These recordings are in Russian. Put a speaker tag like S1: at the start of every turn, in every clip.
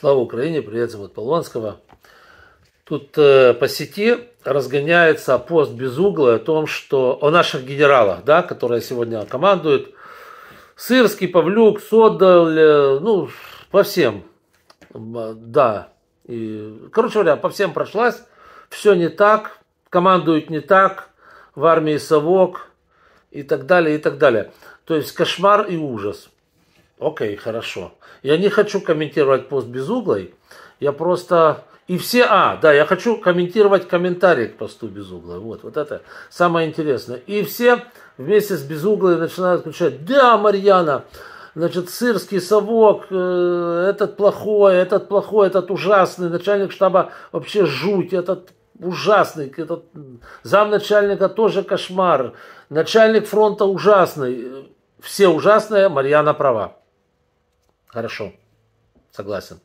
S1: Слава Украине, привет, зовут Полонского. Тут э, по сети разгоняется пост без угла о том, что о наших генералах, да, которые сегодня командуют. Сырский, Павлюк, Содоль, э, ну, по всем. Да. И, короче говоря, по всем прошлась. Все не так, командуют не так, в армии совок и так далее, и так далее. То есть кошмар и ужас. Окей, хорошо. Я не хочу комментировать пост Безуглой. Я просто... И все... А, да, я хочу комментировать комментарии к посту Безуглой. Вот, вот это самое интересное. И все вместе с Безуглой начинают кричать, да, Марьяна, значит, сырский совок, э, этот плохой, этот плохой, этот ужасный, начальник штаба вообще жуть, этот ужасный, этот замначальника тоже кошмар, начальник фронта ужасный, все ужасные, Марьяна права. Хорошо, согласен.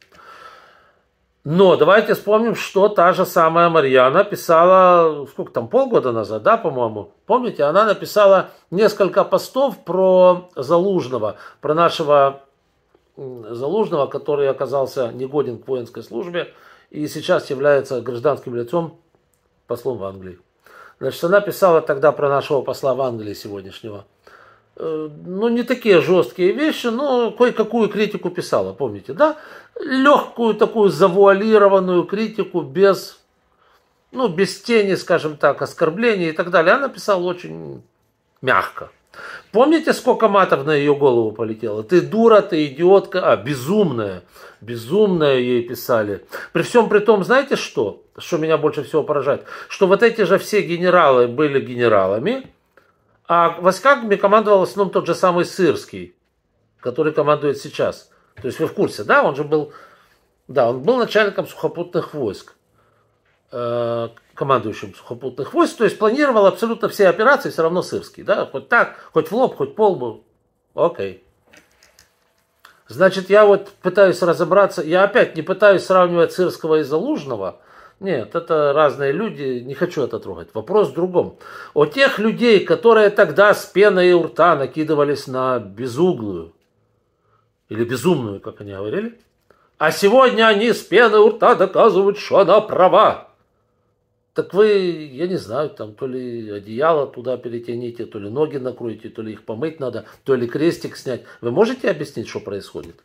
S1: Но давайте вспомним, что та же самая Марьяна писала, сколько там, полгода назад, да, по-моему? Помните, она написала несколько постов про Залужного, про нашего Залужного, который оказался негоден к воинской службе и сейчас является гражданским лицом, послом в Англии. Значит, она писала тогда про нашего посла в Англии сегодняшнего – Э, ну, не такие жесткие вещи, но кое-какую критику писала, помните, да? Легкую такую завуалированную критику без, ну, без тени, скажем так, оскорблений и так далее. Она писала очень мягко. Помните, сколько матов на ее голову полетело? Ты дура, ты идиотка, а, безумная. Безумная ей писали. При всем при том, знаете что? Что меня больше всего поражает? Что вот эти же все генералы были генералами, а войсками командовал в основном тот же самый Сырский, который командует сейчас. То есть вы в курсе, да? Он же был, да, он был начальником сухопутных войск, э, командующим сухопутных войск. То есть планировал абсолютно все операции, все равно Сырский, да? Хоть так, хоть в лоб, хоть пол был. Окей. Значит, я вот пытаюсь разобраться, я опять не пытаюсь сравнивать Сырского и Залужного – нет, это разные люди, не хочу это трогать. Вопрос в другом. О тех людей, которые тогда с пеной у рта накидывались на безуглую, или безумную, как они говорили, а сегодня они с пеной у рта доказывают, что она права. Так вы, я не знаю, там то ли одеяло туда перетяните, то ли ноги накроете, то ли их помыть надо, то ли крестик снять. Вы можете объяснить, что происходит?